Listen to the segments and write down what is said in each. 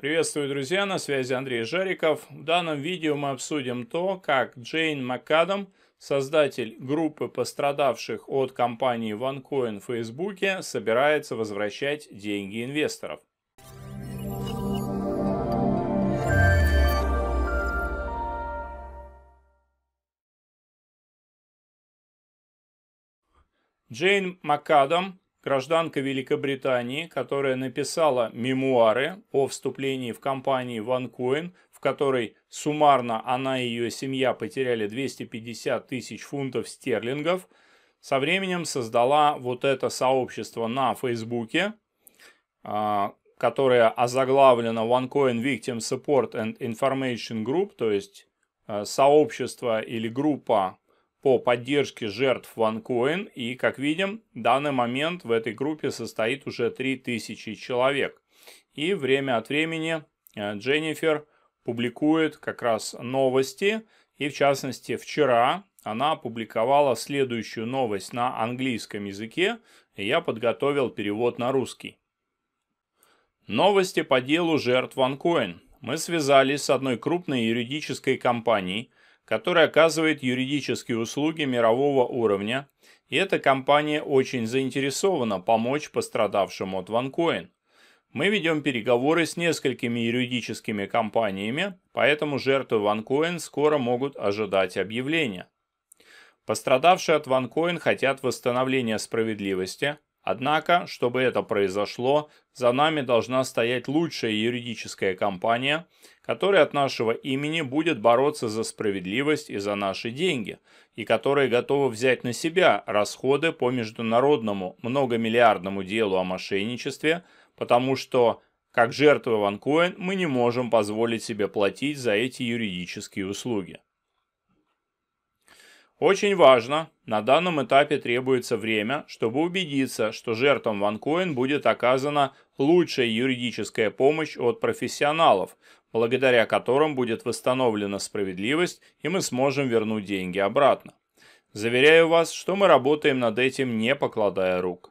Приветствую, друзья, на связи Андрей Жариков. В данном видео мы обсудим то, как Джейн МакАдам, создатель группы пострадавших от компании OneCoin в Фейсбуке, собирается возвращать деньги инвесторов. Джейн МакАдам гражданка Великобритании, которая написала мемуары о вступлении в компанию OneCoin, в которой суммарно она и ее семья потеряли 250 тысяч фунтов стерлингов, со временем создала вот это сообщество на Фейсбуке, а, которое озаглавлено OneCoin Victim Support and Information Group, то есть э, сообщество или группа по поддержке жертв OneCoin. И, как видим, в данный момент в этой группе состоит уже 3000 человек. И время от времени э, Дженнифер публикует как раз новости. И, в частности, вчера она опубликовала следующую новость на английском языке. И я подготовил перевод на русский. Новости по делу жертв OneCoin. Мы связались с одной крупной юридической компанией – который оказывает юридические услуги мирового уровня, и эта компания очень заинтересована помочь пострадавшему от OneCoin. Мы ведем переговоры с несколькими юридическими компаниями, поэтому жертвы OneCoin скоро могут ожидать объявления. Пострадавшие от OneCoin хотят восстановления справедливости – Однако, чтобы это произошло, за нами должна стоять лучшая юридическая компания, которая от нашего имени будет бороться за справедливость и за наши деньги, и которая готова взять на себя расходы по международному многомиллиардному делу о мошенничестве, потому что, как жертвы Ван мы не можем позволить себе платить за эти юридические услуги. Очень важно, на данном этапе требуется время, чтобы убедиться, что жертвам OneCoin будет оказана лучшая юридическая помощь от профессионалов, благодаря которым будет восстановлена справедливость и мы сможем вернуть деньги обратно. Заверяю вас, что мы работаем над этим, не покладая рук.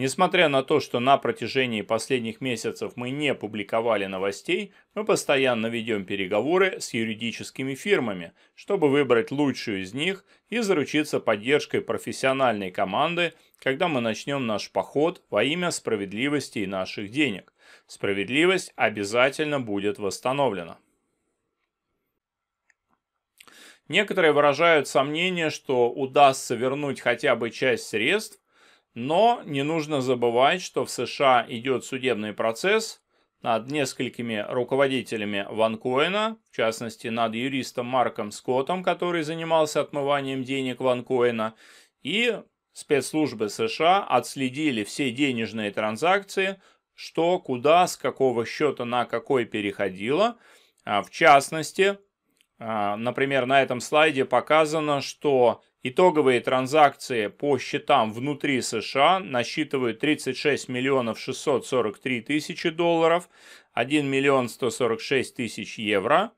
Несмотря на то, что на протяжении последних месяцев мы не публиковали новостей, мы постоянно ведем переговоры с юридическими фирмами, чтобы выбрать лучшую из них и заручиться поддержкой профессиональной команды, когда мы начнем наш поход во имя справедливости и наших денег. Справедливость обязательно будет восстановлена. Некоторые выражают сомнение, что удастся вернуть хотя бы часть средств, но не нужно забывать, что в США идет судебный процесс над несколькими руководителями Ванкоина, в частности над юристом Марком Скоттом, который занимался отмыванием денег Ванкоина, и спецслужбы США отследили все денежные транзакции, что, куда, с какого счета на какой переходило. А в частности, а, например, на этом слайде показано, что Итоговые транзакции по счетам внутри США насчитывают 36 миллионов 643 тысячи долларов, 1 миллион 146 тысяч евро.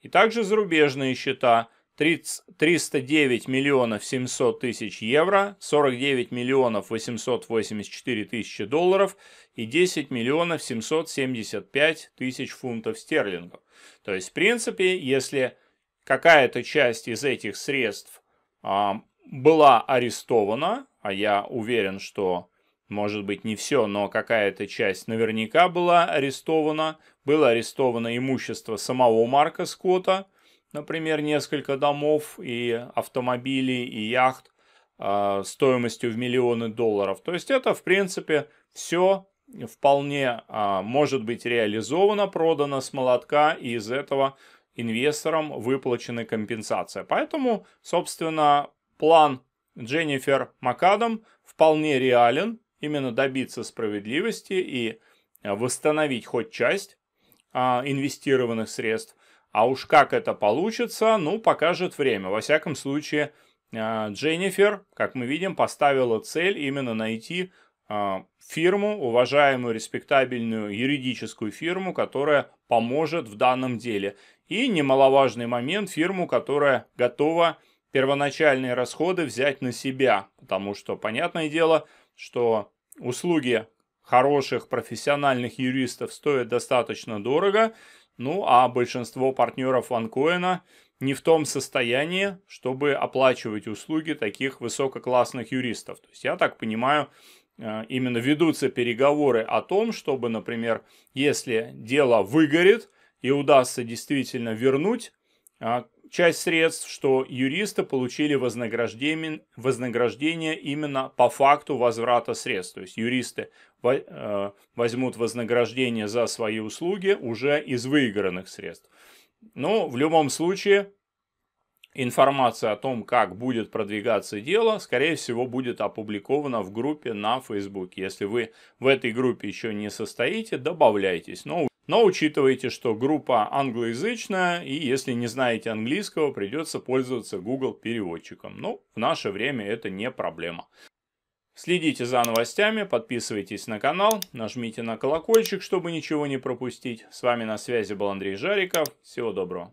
И также зарубежные счета 30, 309 миллионов 700 тысяч евро, 49 миллионов 884 тысячи долларов и 10 миллионов 775 тысяч фунтов стерлингов. То есть, в принципе, если какая-то часть из этих средств а, была арестована, а я уверен, что, может быть, не все, но какая-то часть наверняка была арестована. Было арестовано имущество самого Марка Скотта, например, несколько домов и автомобилей, и яхт а, стоимостью в миллионы долларов. То есть это, в принципе, все вполне а, может быть реализовано, продано с молотка, и из этого инвесторам выплачены компенсация. Поэтому, собственно, план Дженнифер Макадам вполне реален именно добиться справедливости и э, восстановить хоть часть а, инвестированных средств. А уж как это получится, ну, покажет время. Во всяком случае, э, Дженнифер, как мы видим, поставила цель именно найти а, фирму, уважаемую, респектабельную юридическую фирму, которая поможет в данном деле. И немаловажный момент, фирму, которая готова первоначальные расходы взять на себя. Потому что, понятное дело, что услуги хороших профессиональных юристов стоят достаточно дорого, ну а большинство партнеров Ванкоина не в том состоянии, чтобы оплачивать услуги таких высококлассных юристов. То есть я так понимаю, а, именно ведутся переговоры о том, чтобы, например, если дело выгорит и удастся действительно вернуть а, часть средств, что юристы получили вознаграждение, вознаграждение именно по факту возврата средств. То есть юристы а, возьмут вознаграждение за свои услуги уже из выигранных средств. Но в любом случае информация о том, как будет продвигаться дело, скорее всего, будет опубликована в группе на Facebook. Если вы в этой группе еще не состоите, добавляйтесь. Но, но учитывайте, что группа англоязычная, и если не знаете английского, придется пользоваться Google переводчиком. Но ну, в наше время это не проблема. Следите за новостями, подписывайтесь на канал, нажмите на колокольчик, чтобы ничего не пропустить. С вами на связи был Андрей Жариков. Всего доброго.